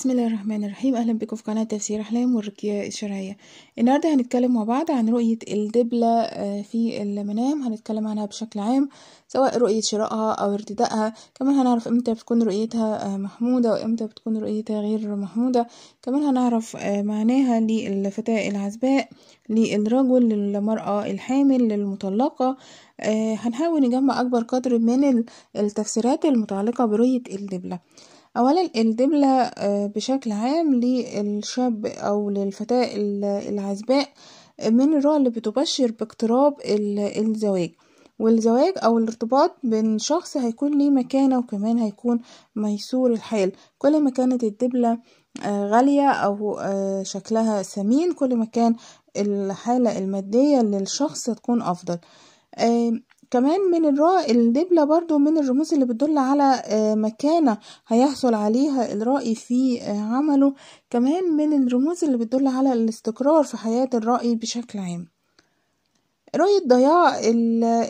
بسم الله الرحمن الرحيم اهلا بكم في قناه تفسير احلام والرقيه الشرعيه النهارده هنتكلم مع بعض عن رؤيه الدبله آه، في المنام هنتكلم عنها بشكل عام سواء رؤيه شرائها او ارتدائها كمان هنعرف امتى بتكون رؤيتها آه، محموده وامتى بتكون رؤيتها غير محموده كمان هنعرف آه، معناها للفتاه العزباء للرجل للمراه الحامل للمطلقه هنحاول نجمع اكبر قدر من التفسيرات المتعلقه برؤيه الدبله أولا الدبلة آه، بشكل عام للشاب أو للفتاة العزباء من الرؤى اللي بتبشر باقتراب الزواج والزواج أو الارتباط بين شخص هيكون ليه مكانة وكمان هيكون ميسور الحال كل ما كانت الدبلة آه، غالية أو آه، شكلها سمين كل ما كان الحالة المادية للشخص تكون أفضل كمان من الراء الدبلة برضو من الرموز اللي بتدل على آه، مكانة هيحصل عليها الرأي في آه، عمله كمان من الرموز اللي بتدل على الاستقرار في حياة الرأي بشكل عام رأي الضياع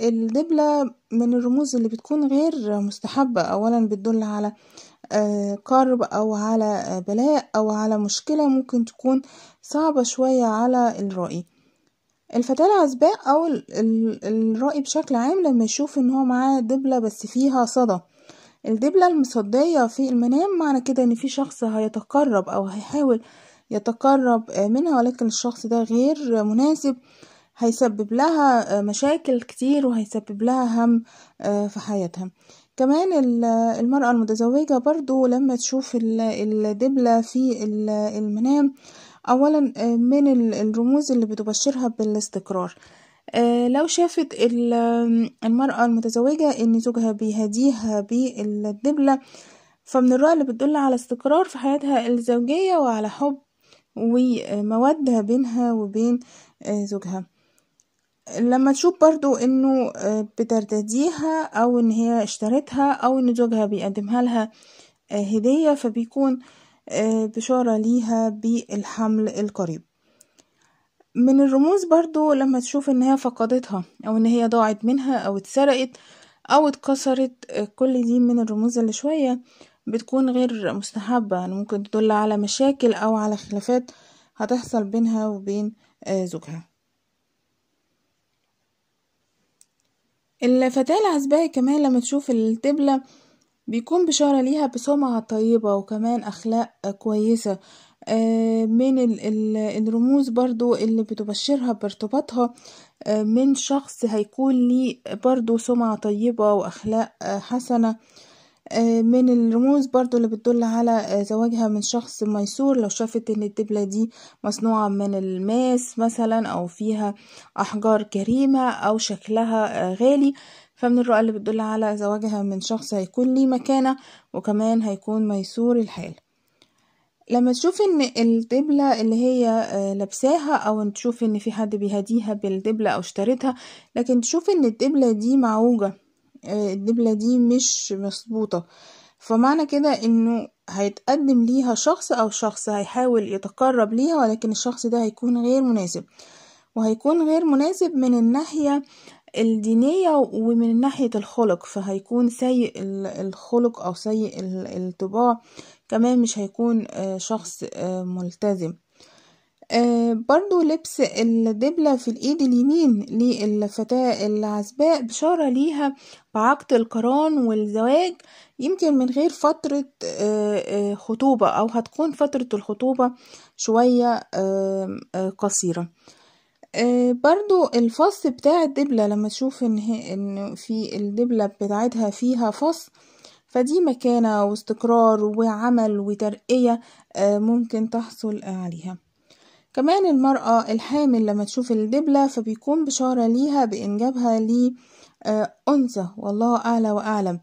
الدبلة من الرموز اللي بتكون غير مستحبة أولا بتدل على آه، قرب أو على بلاء أو على مشكلة ممكن تكون صعبة شوية على الرأي الفتاة العزباء أو الرأي بشكل عام لما يشوف إن هو معاه دبلة بس فيها صدى الدبلة المصدية في المنام معنى كده إن في شخص هيتقرب أو هيحاول يتقرب منها ولكن الشخص ده غير مناسب هيسبب لها مشاكل كتير وهيسبب لها هم في حياتها كمان المرأة المتزوجة برضو لما تشوف الدبلة في المنام أولا آه، من الرموز اللي بتبشرها بالاستقرار آه، لو شافت المرأة المتزوجة إن زوجها بيهديها بالدبلة فمن الرؤى اللي بتدل على استقرار في حياتها الزوجية وعلى حب ومودة بينها وبين آه، زوجها لما تشوف برضو انه بترتديها او ان هي اشترتها او ان زوجها بيقدمها لها هدية فبيكون آه، بشارة ليها بالحمل القريب من الرموز برضو لما تشوف ان هي فقدتها او ان هي ضاعت منها او اتسرقت او اتكسرت آه، كل دي من الرموز اللي شوية بتكون غير مستحبة يعني ممكن تدل على مشاكل او على خلافات هتحصل بينها وبين آه، زوجها الفتاة العزباء كمان لما تشوف التبلة بيكون بشارة ليها بسمعة طيبة وكمان أخلاق كويسة آه، من الرموز برضو اللي بتبشرها بارتباطها آه، من شخص هيكون لي برضو سمعة طيبة وأخلاق آه، حسنة من الرموز برضو اللي بتدل على زواجها من شخص ميسور لو شافت ان الدبلة دي مصنوعة من الماس مثلا او فيها احجار كريمة او شكلها غالي فمن الرؤى اللي بتدل على زواجها من شخص هيكون ليه مكانة وكمان هيكون ميسور الحال لما تشوف ان الدبلة اللي هي آه، لابساها او تشوف ان في حد بيهديها بالدبلة او اشترتها لكن تشوف ان الدبلة دي معوجة آه، الدبلة دي مش مظبوطة فمعنى كده انه هيتقدم ليها شخص او شخص هيحاول يتقرب ليها ولكن الشخص ده هيكون غير مناسب وهيكون غير مناسب من الناحية الدينية ومن ناحية الخلق فهيكون سيء الخلق أو سيء الطباع كمان مش هيكون آه، شخص آه، ملتزم آه، برضو لبس الدبلة في الإيد اليمين للفتاة العزباء بشارة ليها بعقد القران والزواج يمكن من غير فترة خطوبة أو هتكون فترة الخطوبة شوية قصيرة آه، برضو الفَص بتاع الدبلة لمّا تشوف إن إن في الدبلة بتاعتها فيها فَص فدي مكانة واستقرار وعمل وترقية آه، ممكن تحصل عليها، كمان المرأة الحامل لمّا تشوف الدبلة فبيكون بشارة ليها بإنجابها لأنثى آه، أنثى والله أعلى وأعلم،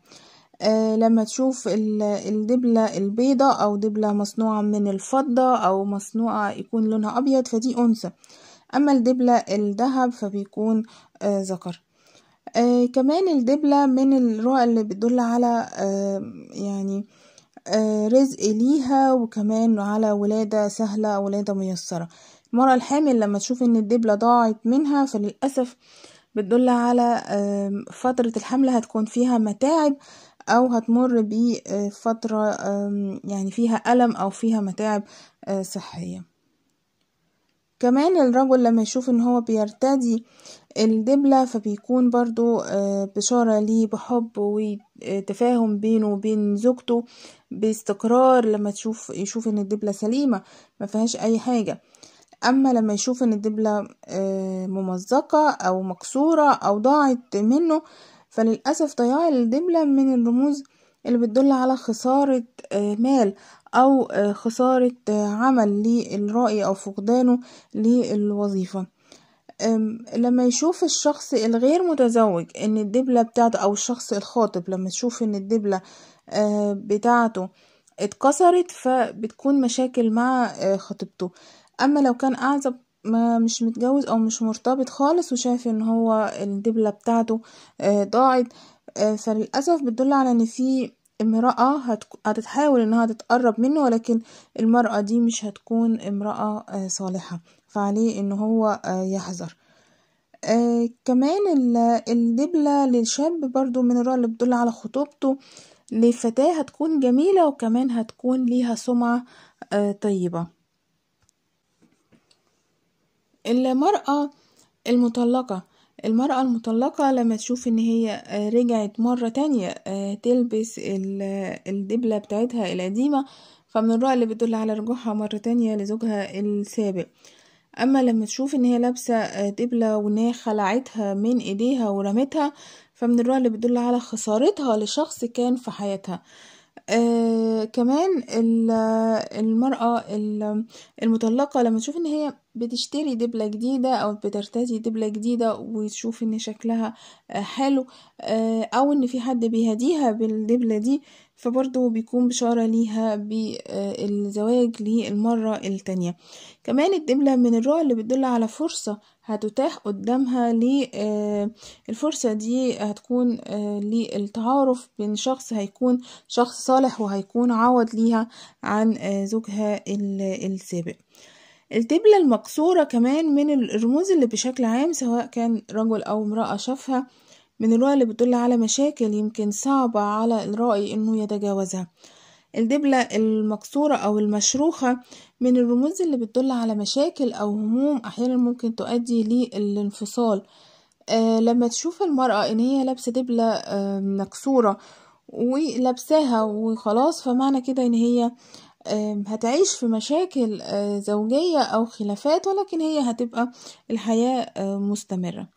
آآ لمّا تشوف الدبلة البيضة أو دبلة مصنوعة من الفضة أو مصنوعة يكون لونها أبيض فدي أنثى. أما الدبلة الذهب فبيكون آه، ذكر آه كمان الدبلة من الرؤى اللي بتدل على آه يعني آه رزق ليها وكمان على ولادة سهلة ولادة ميسرة المرأة الحامل لما تشوف ان الدبلة ضاعت منها فللأسف بتدل على فترة الحمل هتكون فيها متاعب أو هتمر بفترة آه، يعني فيها ألم أو فيها متاعب آه، صحية كمان الرجل لما يشوف ان هو بيرتدي الدبلة فبيكون برضو آه، بشارة ليه بحب وتفاهم بينه وبين زوجته باستقرار لما تشوف يشوف ان الدبلة سليمة ما فيهاش اي حاجة اما لما يشوف ان الدبلة آه، ممزقة او مكسورة او ضاعت منه فللأسف ضياع الدبلة من الرموز اللي بتدل على خسارة آه، مال أو آه، خسارة آه، عمل للرأي أو فقدانه للوظيفة لما يشوف الشخص الغير متزوج ان الدبلة بتاعته او الشخص الخاطب لما تشوف ان الدبلة بتاعته اتكسرت فبتكون مشاكل مع خطيبته اما لو كان اعزب ما مش متجوز او مش مرتبط خالص وشايف ان هو الدبلة بتاعته ضاعت آه، فللأسف بتدل على ان في امرأة هتحاول انها تتقرب منه ولكن المرأة دي مش هتكون امرأة آه، صالحة فعليه ان هو آه، يحذر كمان الدبلة للشاب برضو من الرؤى اللي بتدل على خطوبته لفتاة هتكون جميلة وكمان هتكون ليها سمعة طيبة المرأة المطلقة المرأة المطلقة لما تشوف ان هي آه، رجعت مرة تانية آه، تلبس الدبلة بتاعتها القديمة فمن الرؤى اللي بتدل على رجوعها مرة تانية لزوجها السابق اما لما تشوف ان هي لابسة آه، دبلة وان هي خلعتها من ايديها ورمتها فمن الرؤى اللي بتدل على خسارتها لشخص كان في حياتها آه كمان المرأة المطلقة لما تشوف ان هي بتشتري دبلة جديدة أو بترتدي دبلة جديدة وتشوف إن شكلها آه، حلو آه، أو إن في حد بيهديها بالدبلة دي فبرضه بيكون بشارة ليها بالزواج آه، للمرة التانية كمان الدبلة من الرؤى اللي بتدل على فرصة هتتاح قدامها للفرصة دي هتكون للتعارف بين شخص هيكون شخص صالح وهيكون عوض ليها عن زوجها السابق الدبلة المكسورة كمان من الرموز اللي بشكل عام سواء كان رجل أو امرأة شافها من الرؤى اللي بتدل على مشاكل يمكن صعبة على الرأي إنه يتجاوزها الدبلة المكسورة أو المشروخة من الرموز اللي بتدل على مشاكل أو هموم أحيانا ممكن تؤدي للانفصال آه لما تشوف المرأة إن هي لابسة دبلة آه مكسورة ولابساها وخلاص فمعنى كده إن هي هتعيش في مشاكل آه، زوجية أو خلافات ولكن هي هتبقى الحياة آه، مستمرة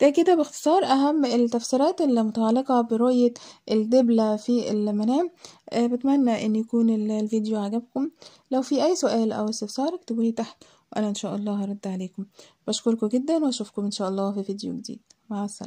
ده كده باختصار أهم التفسيرات اللي متعلقة برؤية الدبلة في المنام آه، بتمنى أن يكون الفيديو عجبكم لو في أي سؤال أو استفسار اكتبولي تحت وأنا إن شاء الله هرد عليكم بشكركم جدا وأشوفكم إن شاء الله في فيديو جديد مع السلامة